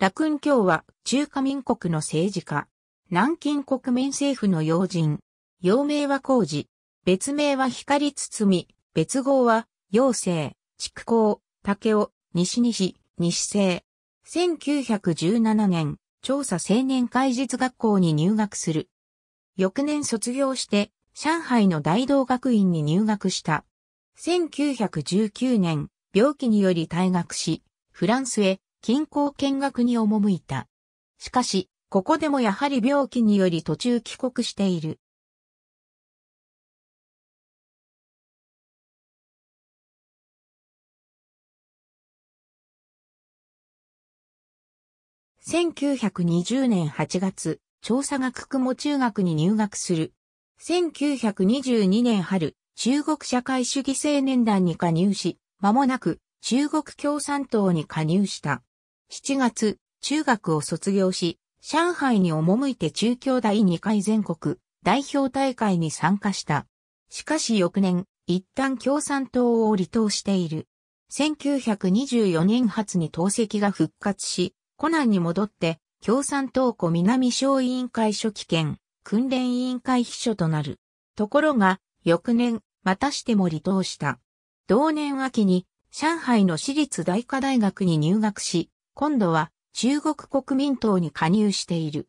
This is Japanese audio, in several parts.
ラクン卿は中華民国の政治家。南京国民政府の要人。要名は工事。別名は光包別号は、陽生、畜工、竹尾、西西、西西。1917年、調査青年会実学校に入学する。翌年卒業して、上海の大道学院に入学した。1919年、病気により退学し、フランスへ近郊見学に赴いた。しかし、ここでもやはり病気により途中帰国している。1920年8月、調査学雲中学に入学する。1922年春、中国社会主義青年団に加入し、間もなく中国共産党に加入した。7月、中学を卒業し、上海に赴いて中京大2回全国代表大会に参加した。しかし翌年、一旦共産党を離党している。1924年初に党籍が復活し、湖南に戻って、共産党湖南省委員会書記兼、訓練委員会秘書となる。ところが、翌年、またしても離党した。同年秋に、上海の私立大科大学に入学し、今度は中国国民党に加入している。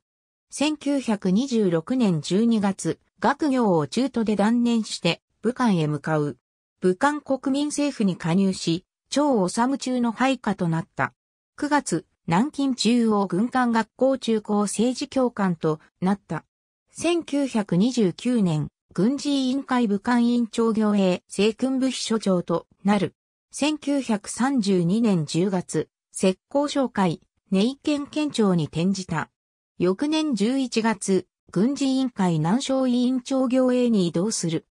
1926年12月、学業を中途で断念して武漢へ向かう。武漢国民政府に加入し、超治中の配下となった。9月、南京中央軍艦学校中高政治教官となった。1929年、軍事委員会武漢委員長行営政訓部秘書長となる。1932年10月、石膏商会、ネイ県県庁に転じた。翌年11月、軍事委員会南省委員長行営に移動する。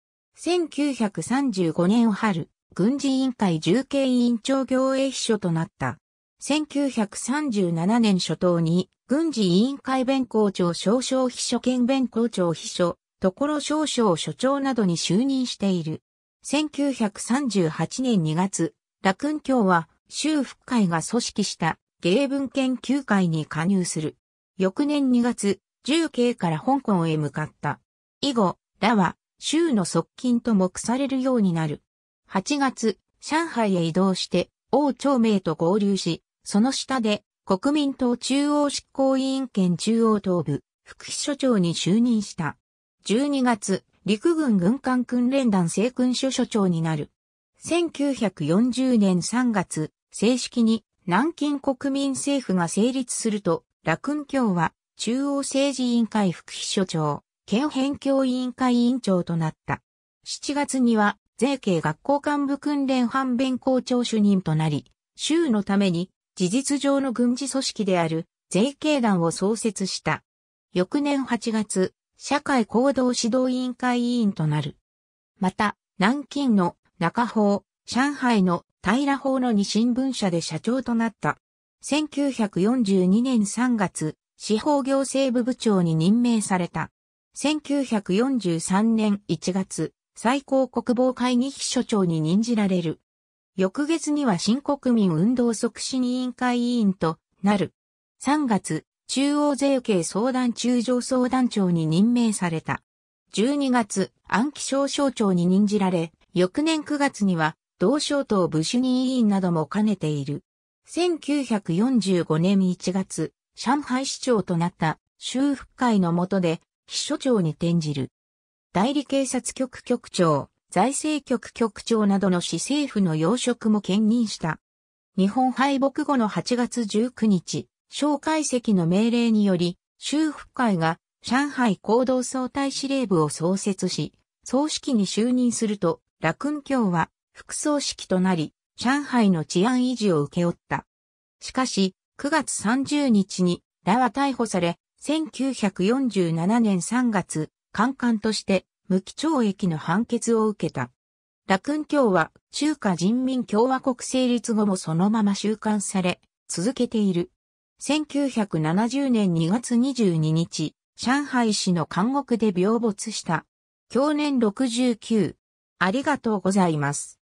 1935年春、軍事委員会重慶委員長行営秘書となった。1937年初頭に、軍事委員会弁公庁少々秘書兼弁公庁秘書、ところ少々所長などに就任している。1938年2月、ラクン教は修復会が組織した芸文研究会に加入する。翌年2月、重慶から香港へ向かった。以後、らは、州の側近と目されるようになる。8月、上海へ移動して、王朝明と合流し、その下で、国民党中央執行委員兼中央東部、副秘書長に就任した。12月、陸軍軍艦訓練団政訓所所長になる。1940年3月、正式に南京国民政府が成立すると、羅君卿は中央政治委員会副秘書長、県辺教委員会委員長となった。7月には、税系学校幹部訓練班弁校長主任となり、州のために事実上の軍事組織である税系団を創設した。翌年8月、社会行動指導委員会委員となる。また、南京の中法、上海の平法の二新聞社で社長となった。1942年3月、司法行政部部長に任命された。1943年1月、最高国防会議秘書長に任じられる。翌月には新国民運動促進委員会委員となる。3月、中央税系相談中上相談長に任命された。12月、暗記省省長に任じられ、翌年9月には同省党部主任委員なども兼ねている。1945年1月、上海市長となった修復会の下で秘書長に転じる。代理警察局局長、財政局局長などの市政府の要職も兼任した。日本敗北後の8月19日、蒋介石の命令により、修復会が上海行動総体司令部を創設し、総指揮に就任すると、ラクン卿は副葬式となり、上海の治安維持を受け負った。しかし、9月30日に、ラは逮捕され、1947年3月、官官として無期懲役の判決を受けた。ラ君教は中華人民共和国成立後もそのまま収監され、続けている。1970年2月22日、上海市の監獄で病没した。去年69。ありがとうございます。